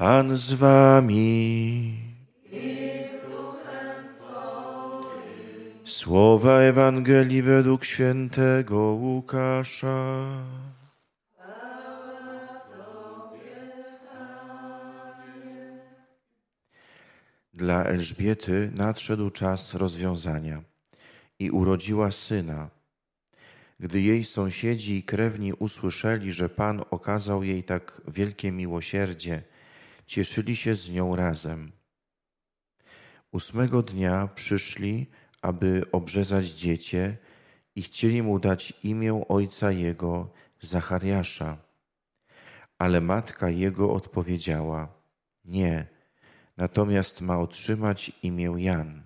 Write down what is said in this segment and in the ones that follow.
Pan z wami. Słowa Ewangelii według świętego Łukasza. Dla Elżbiety nadszedł czas rozwiązania i urodziła syna. Gdy jej sąsiedzi i krewni usłyszeli, że Pan okazał jej tak wielkie miłosierdzie – cieszyli się z nią razem. Ósmego dnia przyszli, aby obrzezać dziecię i chcieli mu dać imię ojca jego, Zachariasza. Ale matka jego odpowiedziała: Nie, natomiast ma otrzymać imię Jan.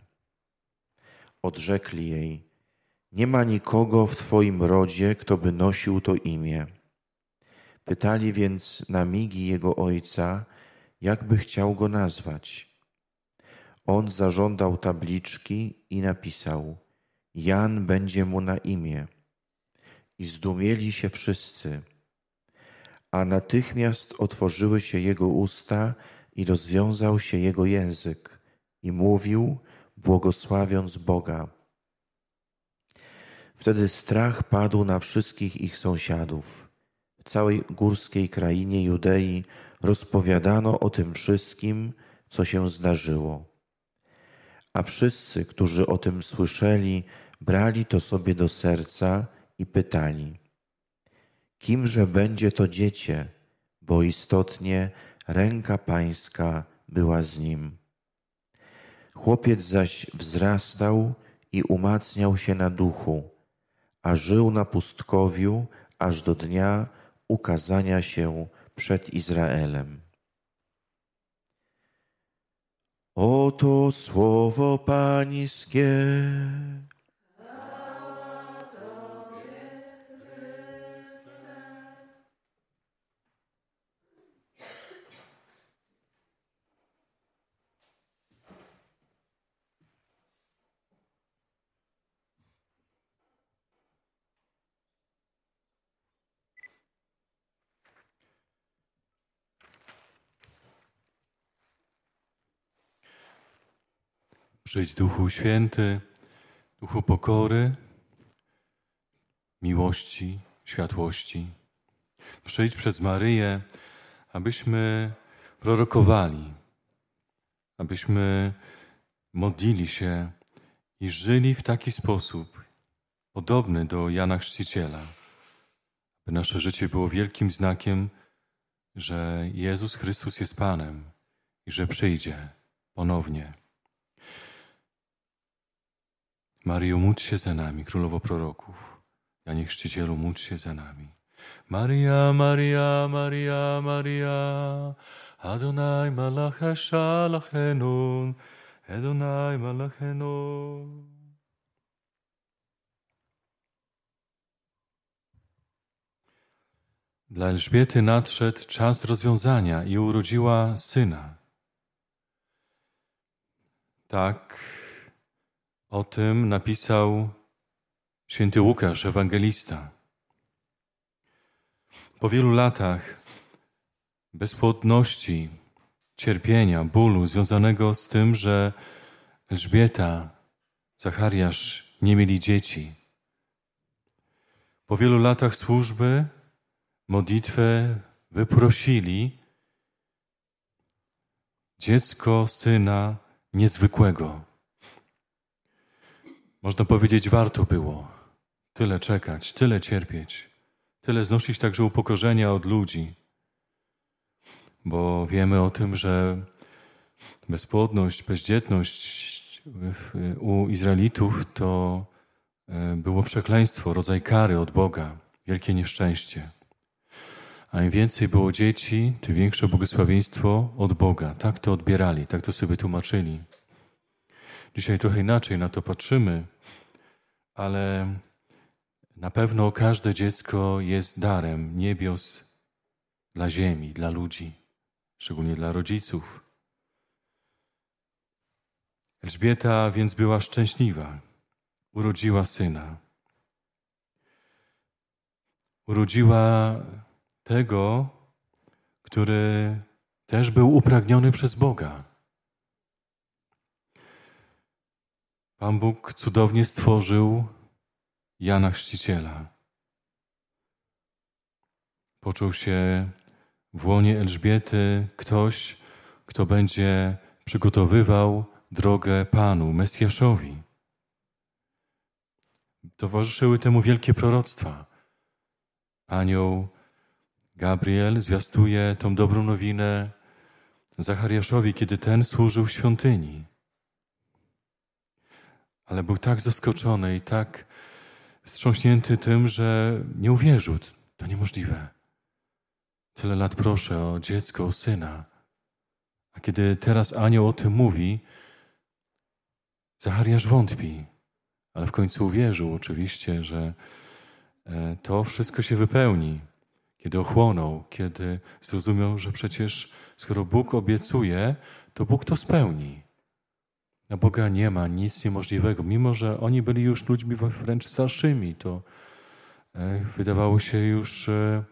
Odrzekli jej: Nie ma nikogo w twoim rodzie, kto by nosił to imię. Pytali więc na migi jego ojca, jakby chciał go nazwać. On zażądał tabliczki i napisał: Jan będzie mu na imię. I zdumieli się wszyscy. A natychmiast otworzyły się jego usta i rozwiązał się jego język, i mówił, błogosławiąc Boga. Wtedy strach padł na wszystkich ich sąsiadów całej górskiej krainie Judei rozpowiadano o tym wszystkim, co się zdarzyło. A wszyscy, którzy o tym słyszeli, brali to sobie do serca i pytali: Kimże będzie to dziecię? Bo istotnie ręka Pańska była z nim. Chłopiec zaś wzrastał i umacniał się na duchu, a żył na pustkowiu aż do dnia, ukazania się przed Izraelem. Oto słowo Pańskie. Przyjdź Duchu Święty, Duchu pokory, miłości, światłości. Przyjdź przez Maryję, abyśmy prorokowali, abyśmy modlili się i żyli w taki sposób, podobny do Jana Chrzciciela, by nasze życie było wielkim znakiem, że Jezus Chrystus jest Panem i że przyjdzie ponownie. Maryjo, módl się za nami, królowo proroków. Janie Chrzcicielu, módl się za nami. Maria, Maria, Maria, Maria, Adonai malach shalachenun, Adonai malachenun. Dla Elżbiety nadszedł czas rozwiązania i urodziła syna. Tak, o tym napisał święty Łukasz, ewangelista. Po wielu latach bezpłodności, cierpienia, bólu związanego z tym, że Elżbieta, Zachariasz nie mieli dzieci. Po wielu latach służby, modlitwę wyprosili dziecko syna niezwykłego można powiedzieć, warto było tyle czekać, tyle cierpieć, tyle znosić także upokorzenia od ludzi, bo wiemy o tym, że bezpłodność, bezdzietność u Izraelitów to e, było przekleństwo, rodzaj kary od Boga, wielkie nieszczęście. A im więcej było dzieci, tym większe błogosławieństwo od Boga. Tak to odbierali, tak to sobie tłumaczyli. Dzisiaj trochę inaczej na to patrzymy, ale na pewno każde dziecko jest darem niebios dla ziemi, dla ludzi, szczególnie dla rodziców. Elżbieta więc była szczęśliwa, urodziła syna. Urodziła tego, który też był upragniony przez Boga. Pan Bóg cudownie stworzył Jana Chrzciciela. Poczuł się w łonie Elżbiety ktoś, kto będzie przygotowywał drogę Panu, Mesjaszowi. Towarzyszyły temu wielkie proroctwa. Anioł Gabriel zwiastuje tą dobrą nowinę Zachariaszowi, kiedy ten służył w świątyni. Ale był tak zaskoczony i tak wstrząśnięty tym, że nie uwierzył. To niemożliwe. Tyle lat proszę o dziecko, o syna. A kiedy teraz anioł o tym mówi, Zachariasz wątpi, ale w końcu uwierzył oczywiście, że e, to wszystko się wypełni, kiedy ochłonął, kiedy zrozumiał, że przecież skoro Bóg obiecuje, to Bóg to spełni. Boga nie ma nic niemożliwego. Mimo, że oni byli już ludźmi wręcz starszymi, to e, wydawało się już e,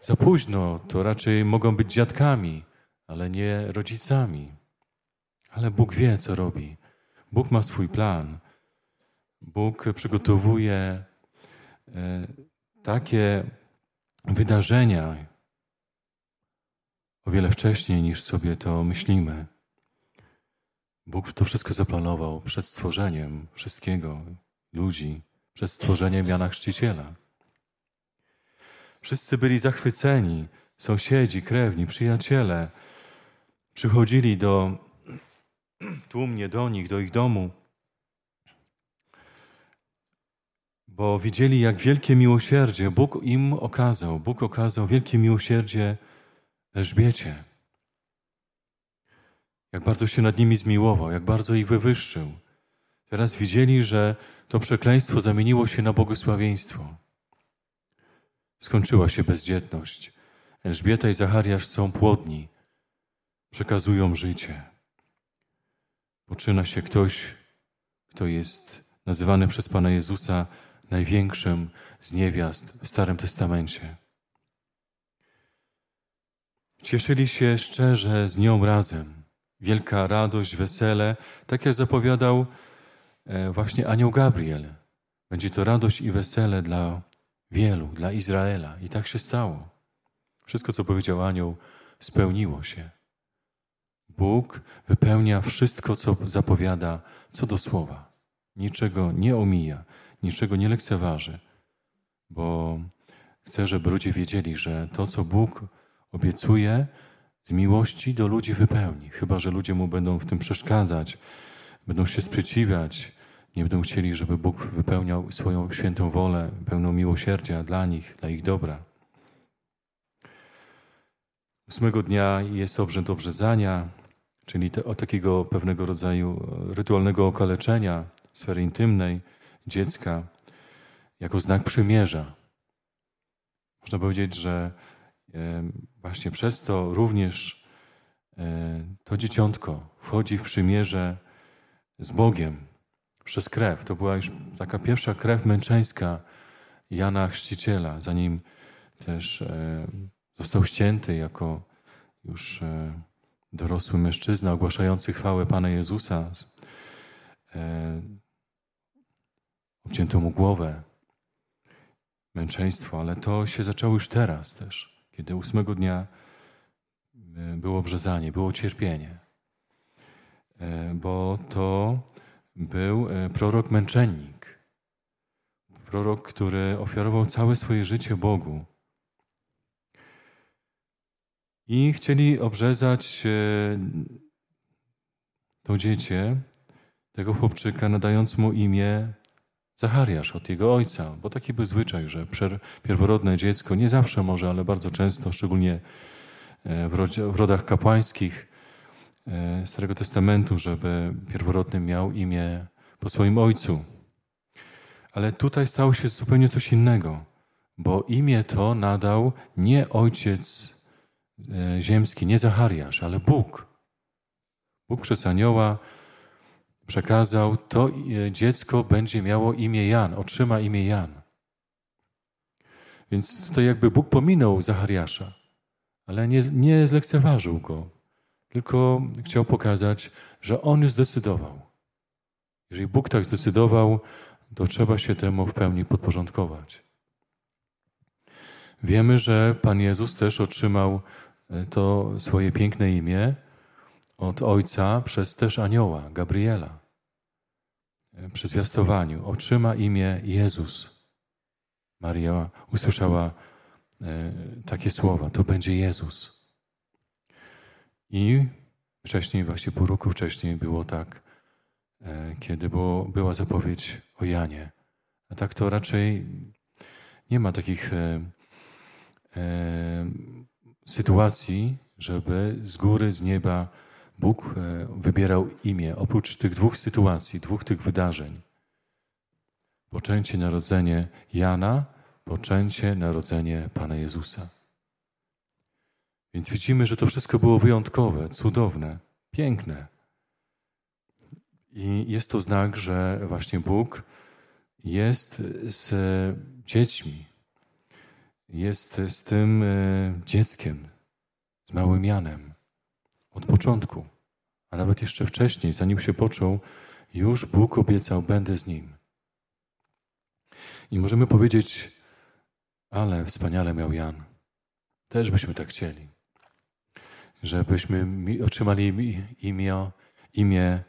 za późno. To raczej mogą być dziadkami, ale nie rodzicami. Ale Bóg wie, co robi. Bóg ma swój plan. Bóg przygotowuje e, takie wydarzenia o wiele wcześniej niż sobie to myślimy. Bóg to wszystko zaplanował przed stworzeniem wszystkiego, ludzi, przed stworzeniem Jana Chrzciciela. Wszyscy byli zachwyceni, sąsiedzi, krewni, przyjaciele. Przychodzili do tłumnie do nich, do ich domu, bo widzieli, jak wielkie miłosierdzie Bóg im okazał. Bóg okazał wielkie miłosierdzie Elżbiecie jak bardzo się nad nimi zmiłował, jak bardzo ich wywyższył. Teraz widzieli, że to przekleństwo zamieniło się na błogosławieństwo. Skończyła się bezdzietność. Elżbieta i Zachariasz są płodni, przekazują życie. Poczyna się ktoś, kto jest nazywany przez Pana Jezusa największym z niewiast w Starym Testamencie. Cieszyli się szczerze z nią razem wielka radość, wesele, tak jak zapowiadał e, właśnie anioł Gabriel. Będzie to radość i wesele dla wielu, dla Izraela. I tak się stało. Wszystko, co powiedział anioł, spełniło się. Bóg wypełnia wszystko, co zapowiada, co do słowa. Niczego nie omija, niczego nie lekceważy, bo chce, żeby ludzie wiedzieli, że to, co Bóg obiecuje, z miłości do ludzi wypełni, chyba że ludzie mu będą w tym przeszkadzać, będą się sprzeciwiać, nie będą chcieli, żeby Bóg wypełniał swoją świętą wolę, pełną miłosierdzia dla nich, dla ich dobra. Ósmego dnia jest obrzęd obrzezania, czyli te, o takiego pewnego rodzaju e, rytualnego okaleczenia sfery intymnej dziecka jako znak przymierza. Można powiedzieć, że właśnie przez to również e, to dzieciątko wchodzi w przymierze z Bogiem przez krew. To była już taka pierwsza krew męczeńska Jana Chrzciciela, zanim też e, został ścięty jako już e, dorosły mężczyzna ogłaszający chwałę Pana Jezusa. Obcięto mu głowę, męczeństwo, ale to się zaczęło już teraz też kiedy ósmego dnia e, było obrzezanie, było cierpienie, e, bo to był e, prorok męczennik, prorok, który ofiarował całe swoje życie Bogu. I chcieli obrzezać to dziecię, tego chłopczyka, nadając mu imię Zachariasz od jego ojca, bo taki był zwyczaj, że pierworodne dziecko nie zawsze może, ale bardzo często, szczególnie e, w rodach kapłańskich e, Starego Testamentu, żeby pierworodny miał imię po swoim ojcu. Ale tutaj stało się zupełnie coś innego, bo imię to nadał nie ojciec e, ziemski, nie Zachariasz, ale Bóg. Bóg przez anioła przekazał, to e, dziecko będzie miało imię Jan, otrzyma imię Jan. Więc tutaj jakby Bóg pominął Zachariasza, ale nie, nie zlekceważył go, tylko chciał pokazać, że on już zdecydował. Jeżeli Bóg tak zdecydował, to trzeba się temu w pełni podporządkować. Wiemy, że Pan Jezus też otrzymał e, to swoje piękne imię, od Ojca przez też anioła Gabriela przy zwiastowaniu otrzyma imię Jezus. Maria usłyszała e, takie słowa: To będzie Jezus. I wcześniej, właśnie pół roku wcześniej, było tak, e, kiedy było, była zapowiedź o Janie. A tak to raczej nie ma takich e, e, sytuacji, żeby z góry, z nieba Bóg e, wybierał imię. Oprócz tych dwóch sytuacji, dwóch tych wydarzeń, poczęcie, narodzenie Jana, poczęcie, narodzenie Pana Jezusa. Więc widzimy, że to wszystko było wyjątkowe, cudowne, piękne. I jest to znak, że właśnie Bóg jest z dziećmi, jest z tym e, dzieckiem, z małym Janem. Od początku, a nawet jeszcze wcześniej, zanim się począł, już Bóg obiecał, będę z nim. I możemy powiedzieć, ale wspaniale miał Jan. Też byśmy tak chcieli, żebyśmy otrzymali imię, imię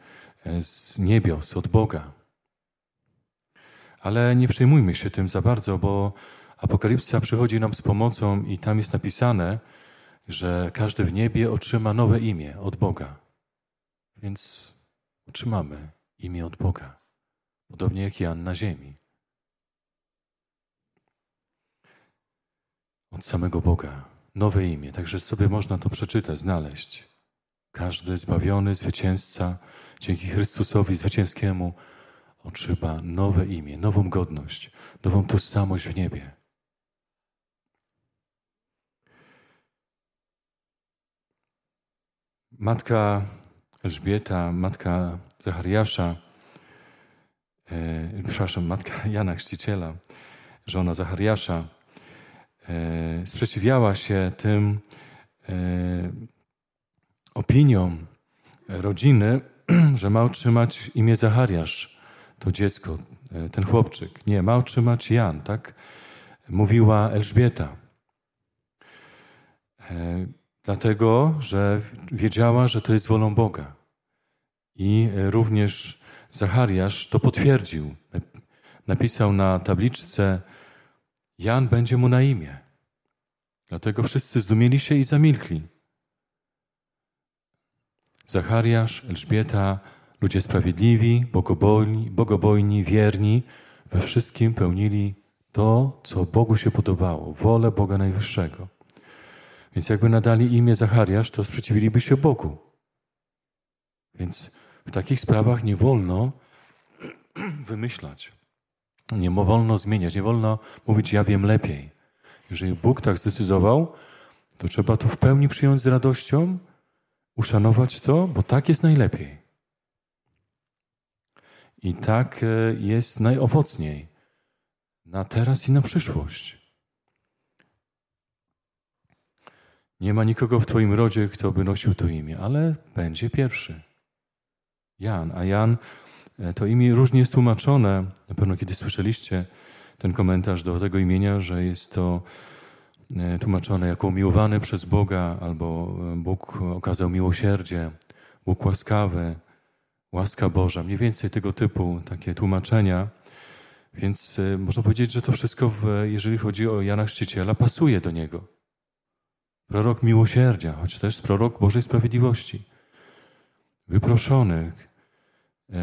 e, z niebios, od Boga. Ale nie przejmujmy się tym za bardzo, bo Apokalipsa przychodzi nam z pomocą i tam jest napisane, że każdy w niebie otrzyma nowe imię od Boga. Więc otrzymamy imię od Boga, podobnie jak Jan na ziemi. Od samego Boga, nowe imię, także sobie można to przeczytać, znaleźć. Każdy zbawiony, zwycięzca, dzięki Chrystusowi zwycięskiemu, otrzyma nowe imię, nową godność, nową tożsamość w niebie. Matka Elżbieta, matka Zachariasza, e, przepraszam, matka Jana Chrzciciela, żona Zachariasza, e, sprzeciwiała się tym e, opiniom rodziny, że ma otrzymać imię Zachariasz, to dziecko, e, ten chłopczyk. Nie, ma otrzymać Jan, tak? Mówiła Elżbieta. E, dlatego że wiedziała, że to jest wolą Boga. I e, również Zachariasz to potwierdził. Napisał na tabliczce: Jan będzie mu na imię. Dlatego wszyscy zdumieli się i zamilkli. Zachariasz, Elżbieta, ludzie sprawiedliwi, bogobojni, bogobojni, wierni, we wszystkim pełnili to, co Bogu się podobało, wolę Boga Najwyższego. Więc jakby nadali imię Zachariasz, to sprzeciwiliby się Bogu. Więc w takich sprawach nie wolno wymyślać. Nie wolno zmieniać, nie wolno mówić ja wiem lepiej. Jeżeli Bóg tak zdecydował, to trzeba to w pełni przyjąć z radością, uszanować to, bo tak jest najlepiej. I tak e, jest najowocniej na teraz i na przyszłość. Nie ma nikogo w Twoim rodzie, kto by nosił to imię, ale będzie pierwszy. Jan. A Jan, e, to imię różnie jest tłumaczone. Na pewno kiedy słyszeliście ten komentarz do tego imienia, że jest to e, tłumaczone jako umiłowany przez Boga, albo e, Bóg okazał miłosierdzie, Bóg łaskawy, łaska Boża. Mniej więcej tego typu takie tłumaczenia. Więc można powiedzieć, że to wszystko, jeżeli chodzi o Jana Chrzciciela, pasuje do niego prorok miłosierdzia, choć też prorok Bożej Sprawiedliwości. Wyproszony e,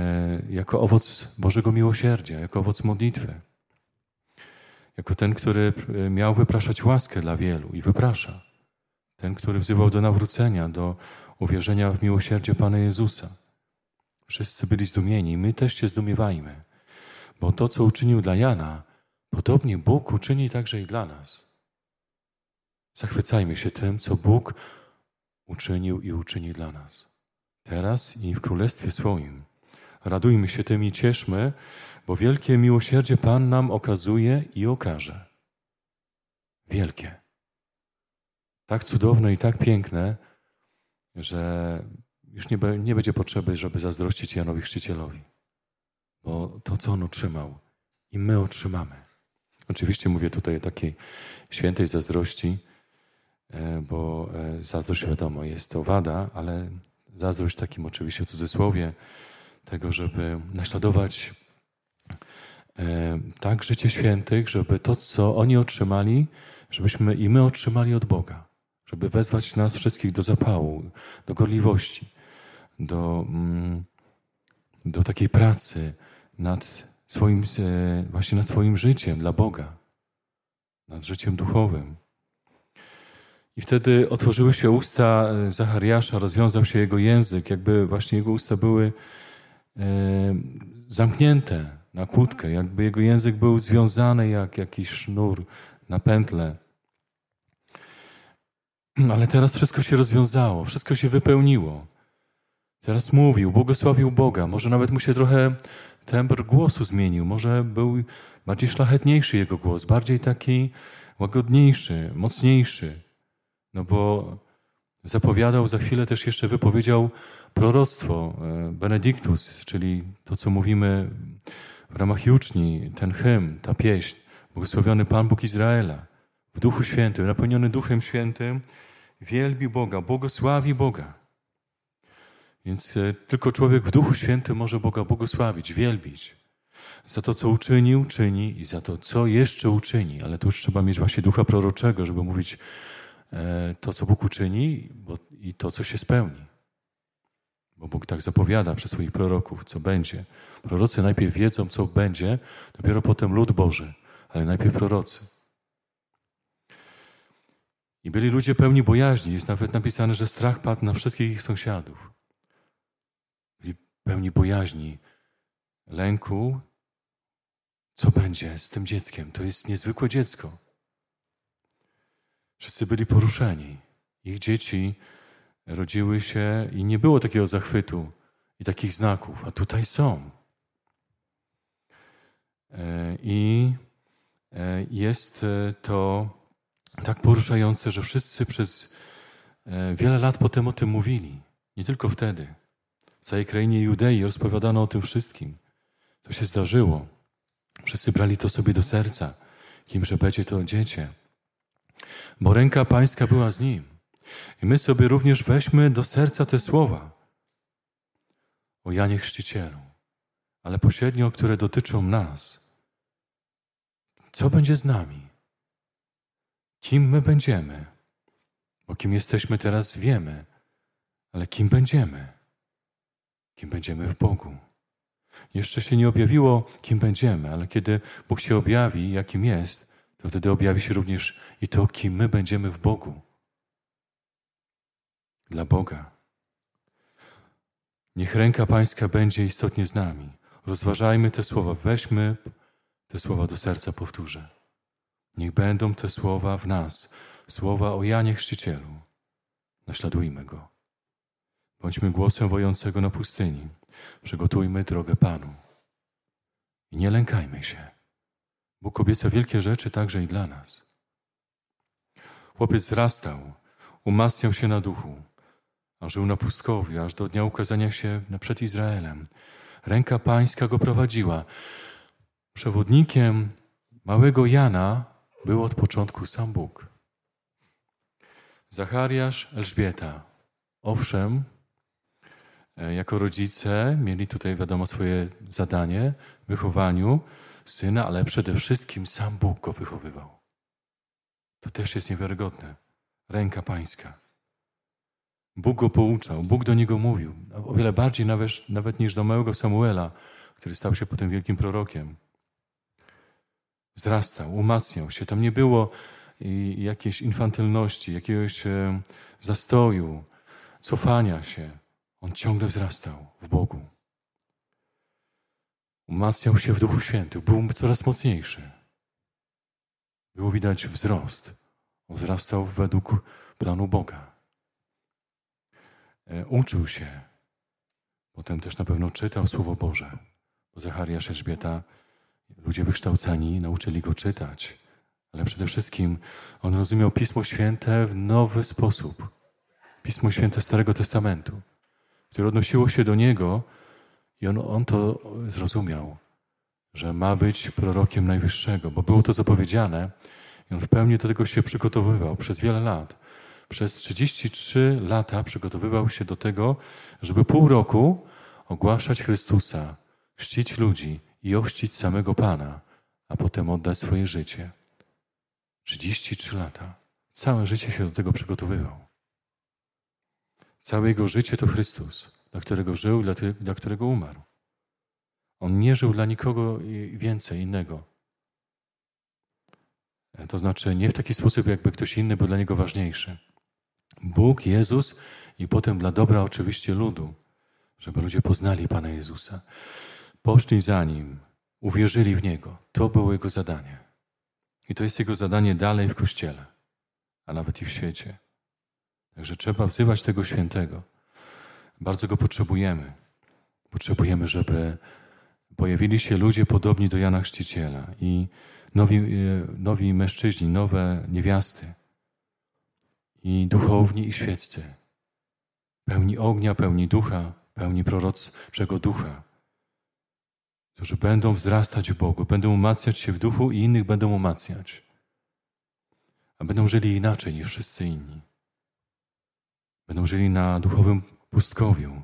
jako owoc Bożego miłosierdzia, jako owoc modlitwy. Jako ten, który e, miał wypraszać łaskę dla wielu i wyprasza. Ten, który wzywał do nawrócenia, do uwierzenia w miłosierdzie Pana Jezusa. Wszyscy byli zdumieni, my też się zdumiewajmy, bo to, co uczynił dla Jana, podobnie Bóg uczyni także i dla nas. Zachwycajmy się tym, co Bóg uczynił i uczyni dla nas. Teraz i w Królestwie swoim. Radujmy się tym i cieszmy, bo wielkie miłosierdzie Pan nam okazuje i okaże. Wielkie. Tak cudowne i tak piękne, że już nie, nie będzie potrzeby, żeby zazdrościć Janowi Chrzcicielowi. Bo to, co on otrzymał, i my otrzymamy. Oczywiście mówię tutaj o takiej świętej zazdrości, E, bo e, zazdrość wiadomo jest to wada, ale zazdrość takim oczywiście w cudzysłowie, tego, żeby naśladować e, tak życie świętych, żeby to, co oni otrzymali, żebyśmy i my otrzymali od Boga, żeby wezwać nas wszystkich do zapału, do gorliwości, do, mm, do takiej pracy nad swoim, właśnie nad swoim życiem dla Boga, nad życiem duchowym. I wtedy otworzyły się usta e, Zachariasza, rozwiązał się jego język, jakby właśnie jego usta były e, zamknięte na kłódkę, jakby jego język był związany jak jakiś sznur na pętle. Ale teraz wszystko się rozwiązało, wszystko się wypełniło. Teraz mówił, błogosławił Boga. Może nawet mu się trochę tembr głosu zmienił. Może był bardziej szlachetniejszy jego głos, bardziej taki łagodniejszy, mocniejszy. No bo zapowiadał, za chwilę też jeszcze wypowiedział proroctwo, e, Benedictus, czyli to, co mówimy w ramach juczni, ten hymn, ta pieśń. Błogosławiony Pan Bóg Izraela, w Duchu Świętym, napełniony Duchem Świętym, wielbi Boga, błogosławi Boga. Więc e, tylko człowiek w Duchu Świętym może Boga błogosławić, wielbić. Za to, co uczynił, czyni i za to, co jeszcze uczyni. Ale tu już trzeba mieć właśnie ducha proroczego, żeby mówić E, to, co Bóg uczyni bo, i to, co się spełni. Bo Bóg tak zapowiada przez swoich proroków, co będzie. Prorocy najpierw wiedzą, co będzie, dopiero potem lud Boży, ale najpierw prorocy. I byli ludzie pełni bojaźni. Jest nawet napisane, że strach padł na wszystkich ich sąsiadów. Byli pełni bojaźni, lęku, co będzie z tym dzieckiem. To jest niezwykłe dziecko. Wszyscy byli poruszeni. Ich dzieci rodziły się i nie było takiego zachwytu i takich znaków, a tutaj są. E, I e, jest e, to tak poruszające, że wszyscy przez wiele lat potem o tym mówili. Nie tylko wtedy. W całej krainie Judei rozpowiadano o tym wszystkim. To się zdarzyło. Wszyscy brali to sobie do serca, kimże będzie to dziecię bo ręka Pańska była z nim. I my sobie również weźmy do serca te słowa o Janie Chrzcicielu, ale pośrednio, które dotyczą nas. Co będzie z nami? Kim my będziemy? Bo kim jesteśmy teraz wiemy, ale kim będziemy? Kim będziemy w Bogu? Jeszcze się nie objawiło, kim będziemy, ale kiedy Bóg się objawi, jakim jest, to wtedy objawi się również i to, kim my będziemy w Bogu. Dla Boga. Niech ręka Pańska będzie istotnie z nami. Rozważajmy te słowa, weźmy te słowa do serca, powtórzę. Niech będą te słowa w nas, słowa o Janie Chrzcicielu. Naśladujmy go. Bądźmy głosem wojącego na pustyni. Przygotujmy drogę Panu. I nie lękajmy się. Bóg obiecał wielkie rzeczy także i dla nas. Chłopiec wzrastał, umacniał się na duchu, a żył na pustkowiu, aż do dnia ukazania się przed Izraelem. Ręka pańska go prowadziła. Przewodnikiem małego Jana był od początku sam Bóg. Zachariasz, Elżbieta. Owszem, e, jako rodzice mieli tutaj, wiadomo, swoje zadanie w wychowaniu, syna, ale przede wszystkim sam Bóg go wychowywał. To też jest niewiarygodne. Ręka pańska. Bóg go pouczał, Bóg do niego mówił. O wiele bardziej nawet, nawet niż do małego Samuela, który stał się potem wielkim prorokiem. Zrastał, umacniał się. Tam nie było jakiejś infantylności, jakiegoś e, zastoju, cofania się. On ciągle wzrastał w Bogu. Umacniał się w Duchu Świętym, był coraz mocniejszy. Było widać wzrost. On wzrastał według planu Boga. E, uczył się. Potem też na pewno czytał Słowo Boże. Bo Zachariasz, Elżbieta, ludzie wykształcani nauczyli go czytać. Ale przede wszystkim on rozumiał Pismo Święte w nowy sposób. Pismo Święte Starego Testamentu, które odnosiło się do niego i on, on to zrozumiał, że ma być prorokiem Najwyższego, bo było to zapowiedziane i on w pełni do tego się przygotowywał przez wiele lat. Przez 33 lata przygotowywał się do tego, żeby pół roku ogłaszać Chrystusa, chrzcić ludzi i ochrzcić samego Pana, a potem oddać swoje życie. 33 lata. Całe życie się do tego przygotowywał. Całe jego życie to Chrystus dla którego żył, dla, dla którego umarł. On nie żył dla nikogo więcej innego. To znaczy nie w taki sposób, jakby ktoś inny był dla niego ważniejszy. Bóg, Jezus i potem dla dobra oczywiście ludu, żeby ludzie poznali Pana Jezusa. Poszli za Nim, uwierzyli w Niego. To było Jego zadanie. I to jest Jego zadanie dalej w Kościele, a nawet i w świecie. Także trzeba wzywać tego świętego. Bardzo go potrzebujemy. Potrzebujemy, żeby pojawili się ludzie podobni do Jana Chrzciciela i nowi, e, nowi mężczyźni, nowe niewiasty i duchowni i świeccy. Pełni ognia, pełni ducha, pełni proroczego ducha, którzy będą wzrastać w Bogu, będą umacniać się w duchu i innych będą umacniać, a będą żyli inaczej niż wszyscy inni. Będą żyli na duchowym pustkowiu,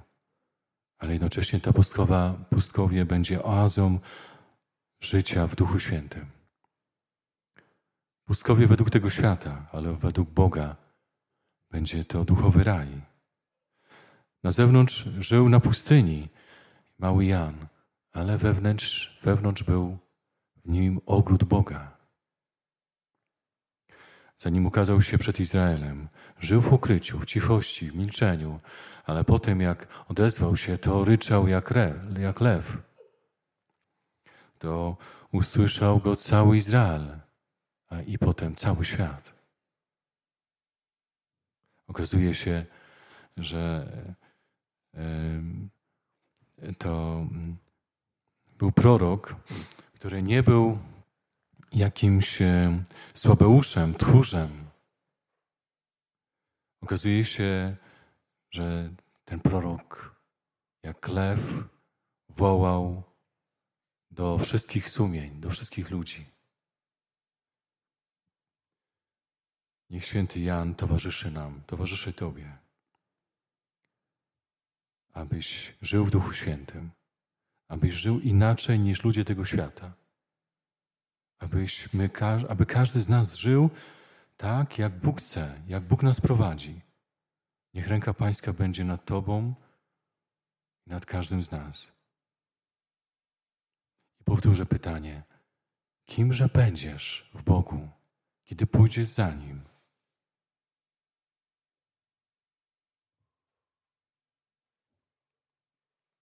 ale jednocześnie ta pustkowa, pustkowie będzie oazą życia w Duchu Świętym. Pustkowie według tego świata, ale według Boga będzie to duchowy raj. Na zewnątrz żył na pustyni mały Jan, ale wewnątrz, wewnątrz był w nim ogród Boga zanim ukazał się przed Izraelem. Żył w ukryciu, w cichości, w milczeniu, ale po tym, jak odezwał się, to ryczał jak, re, jak lew. To usłyszał go cały Izrael, a i potem cały świat. Okazuje się, że to był prorok, który nie był jakimś słabeuszem, tchórzem. Okazuje się, że ten prorok, jak lew, wołał do wszystkich sumień, do wszystkich ludzi. Niech święty Jan towarzyszy nam, towarzyszy Tobie, abyś żył w Duchu Świętym, abyś żył inaczej niż ludzie tego świata abyśmy, aby każdy z nas żył tak, jak Bóg chce, jak Bóg nas prowadzi. Niech ręka Pańska będzie nad Tobą i nad każdym z nas. I powtórzę pytanie: kimże będziesz w Bogu, kiedy pójdziesz za Nim?